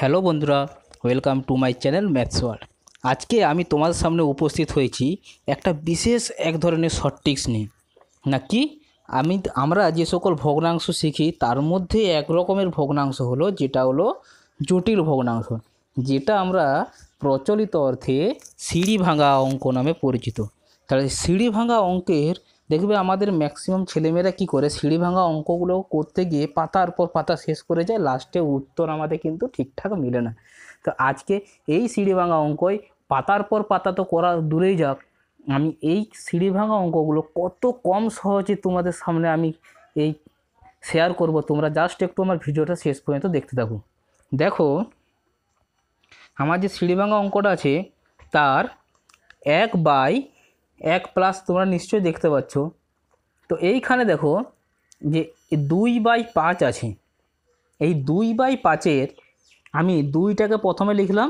hello বন্ধুরা welcome to my channel maths world আজকে আমি তোমাদের সামনে উপস্থিত হয়েছি একটা বিশেষ এক ধরনের শর্টিক্স নিয়ে নাকি আমি আমরা যে সকল ভগ্নাংশ শিখি তার মধ্যে এক রকমের ভগ্নাংশ হলো যেটা হলো জটিল ভগ্নাংশ যেটা আমরা প্রচলিত অর্থে সিঁড়ি ভাঙা অঙ্ক নামে পরিচিত তাহলে সিঁড়ি ভাঙা অঙ্কের দেখবে আমাদের ম্যাক্সিমাম ছেলেমেয়েরা কি করে সিঁড়ি ভাঙা অঙ্কগুলো করতে গিয়ে পাতার পর পাতা শেষ করে যায় লাস্টে উত্তর আমাদের কিন্তু ঠিকঠাক মিলে না তো আজকে এই সিঁড়ি ভাঙা অঙ্কই পাতার পর পাতা তো করা দূরেই যাক আমি এই সিঁড়ি ভাঙা অঙ্কগুলো কত কম সহজে তোমাদের সামনে আমি এই শেয়ার করব তোমরা জাস্ট একটু আমার ভিডিওটা শেষ পর্যন্ত দেখতে থাকো দেখো আমার যে সিঁড়ি ভাঙা অঙ্কটা আছে তার এক বাই এক প্লাস তোমরা নিশ্চয়ই দেখতে পাচ্ছ তো এইখানে দেখো যে দুই বাই পাঁচ আছে এই দুই বাই পাঁচের আমি দুইটাকে প্রথমে লিখলাম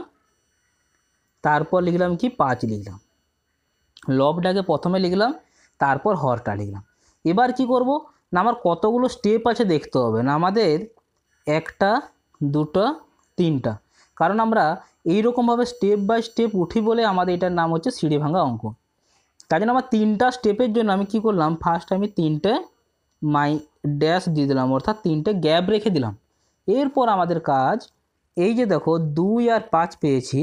তারপর লিখলাম কি পাঁচ লিখলাম লবটাকে প্রথমে লিখলাম তারপর হরটা লিখলাম এবার কি করব না আমার কতগুলো স্টেপ আছে দেখতে হবে না আমাদের একটা দুটো তিনটা কারণ আমরা এইরকমভাবে স্টেপ বাই স্টেপ উঠি বলে আমাদের এটার নাম হচ্ছে সিঁড়ি ভাঙা অঙ্ক কাজে জন্য আমার তিনটা স্টেপের জন্য আমি কি করলাম ফার্স্ট আমি তিনটে মাই ড্যাশ দিয়ে দিলাম অর্থাৎ তিনটে গ্যাপ রেখে দিলাম এরপর আমাদের কাজ এই যে দেখো দুই আর পাঁচ পেয়েছি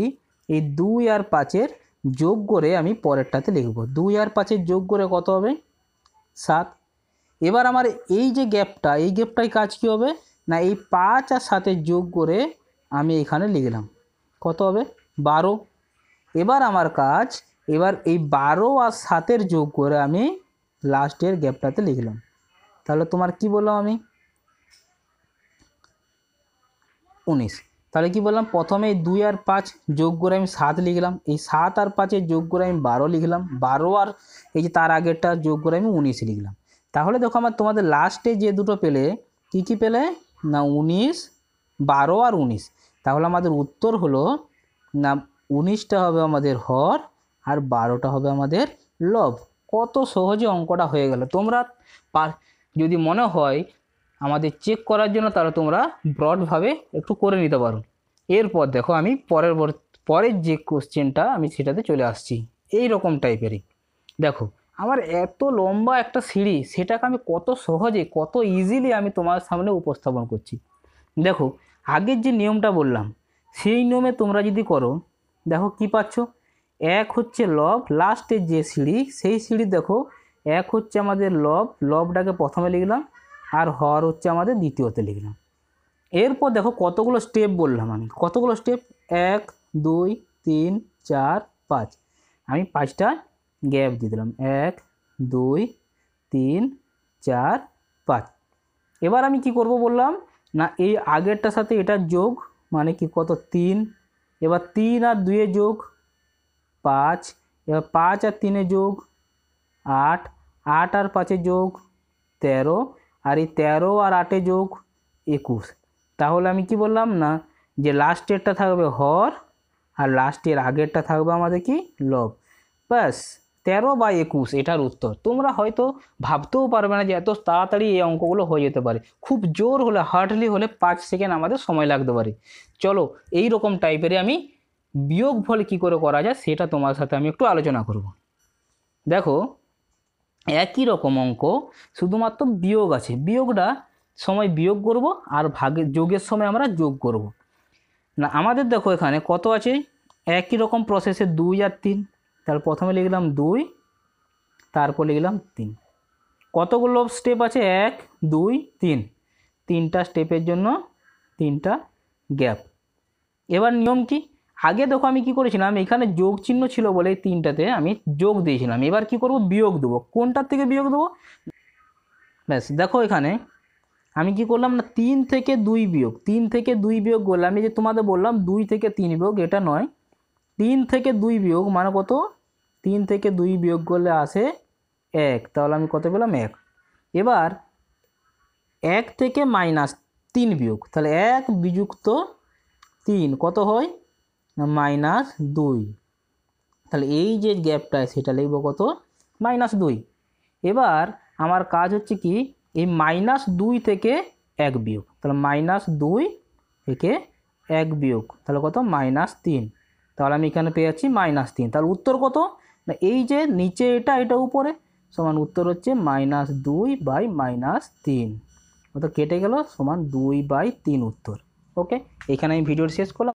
এই দুই আর পাঁচের যোগ করে আমি পরেরটাতে লিখব দুই আর পাঁচের যোগ করে কত হবে সাত এবার আমার এই যে গ্যাপটা এই গ্যাপটাই কাজ কী হবে না এই পাঁচ আর সাতের যোগ করে আমি এখানে লিখলাম কত হবে বারো এবার আমার কাজ এবার এই বারো আর সাতের যোগ করে আমি লাস্টের গ্যাপটাতে লিখলাম তাহলে তোমার কি বললাম আমি উনিশ তাহলে কি বললাম প্রথমে দুই আর পাঁচ যোগ করে আমি সাত লিখলাম এই সাত আর পাঁচে যোগ করে আমি বারো লিখলাম বারো আর এই যে তার আগেরটা যোগ করে আমি উনিশ লিখলাম তাহলে দেখো আমার তোমাদের লাস্টে যে দুটো পেলে কি কি পেলে না উনিশ বারো আর উনিশ তাহলে আমাদের উত্তর হলো না উনিশটা হবে আমাদের হর আর বারোটা হবে আমাদের লব কত সহজে অঙ্কটা হয়ে গেল তোমরা পার যদি মনে হয় আমাদের চেক করার জন্য তাহলে তোমরা ব্রডভাবে একটু করে নিতে পারো এরপর দেখো আমি পরের পরের যে কোশ্চেনটা আমি সেটাতে চলে আসছি এই রকম টাইপেরই দেখো আমার এত লম্বা একটা সিঁড়ি সেটাকে আমি কত সহজে কত ইজিলি আমি তোমার সামনে উপস্থাপন করছি দেখো আগের যে নিয়মটা বললাম সেই নিয়মে তোমরা যদি করো দেখো কি পাচ্ছ এক হচ্ছে লব লাস্টের যে সিঁড়ি সেই সিঁড়ি দেখো এক হচ্ছে আমাদের লব লবটাকে প্রথমে লিখলাম আর হর হচ্ছে আমাদের দ্বিতীয়তে লিখলাম এরপর দেখো কতগুলো স্টেপ বললাম আমি কতগুলো স্টেপ এক দুই তিন চার পাঁচ আমি পাঁচটা গ্যাপ দিয়ে দিলাম এক দুই তিন চার পাঁচ এবার আমি কি করব বললাম না এই আগেরটার সাথে এটা যোগ মানে কি কত তিন এবার তিন আর দুয়ে যোগ পাঁচ এবার পাঁচ আর তিনে যোগ আট আট আর পাঁচে যোগ তেরো আর এই তেরো আর আটে যোগ একুশ তাহলে আমি কি বললাম না যে লাস্টেরটা থাকবে হর আর লাস্টের আগেরটা থাকবে আমাদের কি লব ব্যাস তেরো বা একুশ এটার উত্তর তোমরা হয়তো ভাবতেও পারবে না যে এত তাড়াতাড়ি এই অঙ্কগুলো হয়ে যেতে পারে খুব জোর হলে হার্ডলি হলে পাঁচ সেকেন্ড আমাদের সময় লাগতে পারে চলো এই রকম টাইপেরই আমি বিয়োগ ফল কী করে করা যায় সেটা তোমার সাথে আমি একটু আলোচনা করব দেখো একই রকম অঙ্ক শুধুমাত্র বিয়োগ আছে বিয়োগটা সময় বিয়োগ করব আর ভাগে যোগের সময় আমরা যোগ করব না আমাদের দেখো এখানে কত আছে একই রকম প্রসেসে দুই আর তিন তার প্রথমে লিখলাম দুই তারপর লিখলাম তিন কতগুলো স্টেপ আছে এক দুই তিন তিনটা স্টেপের জন্য তিনটা গ্যাপ এবার নিয়ম কী আগে দেখো আমি কি করেছিলাম এখানে যোগ চিহ্ন ছিল বলে তিনটাতে আমি যোগ দিয়েছিলাম এবার কি করব বিয়োগ দেবো কোনটার থেকে বিয়োগ দেবো ব্যাস দেখো এখানে আমি কি করলাম না তিন থেকে দুই বিয়োগ তিন থেকে দুই বিয়োগ করলে আমি যে তোমাদের বললাম দুই থেকে তিন বিয়োগ এটা নয় তিন থেকে দুই বিয়োগ মানে কত তিন থেকে দুই বিয়োগ করলে আসে এক তাহলে আমি কত পেলাম এক এবার এক থেকে মাইনাস তিন বিয়োগ তাহলে এক বিযুক্ত তিন কত হয় মাইনাস দুই তাহলে এই যে গ্যাপটা সেটা লিখবো কত মাইনাস দুই এবার আমার কাজ হচ্ছে কি এই মাইনাস দুই থেকে এক বিয়োগ তাহলে মাইনাস দুই থেকে এক বিয়োগ তাহলে কত মাইনাস তিন তাহলে আমি এখানে পেয়ে যাচ্ছি মাইনাস তিন তাহলে উত্তর কত না এই যে নিচে এটা এটা উপরে সমান উত্তর হচ্ছে মাইনাস দুই বাই মাইনাস তিন অর্থাৎ কেটে গেল সমান দুই বাই তিন উত্তর ওকে এখানে আমি ভিডিওর শেষ করলাম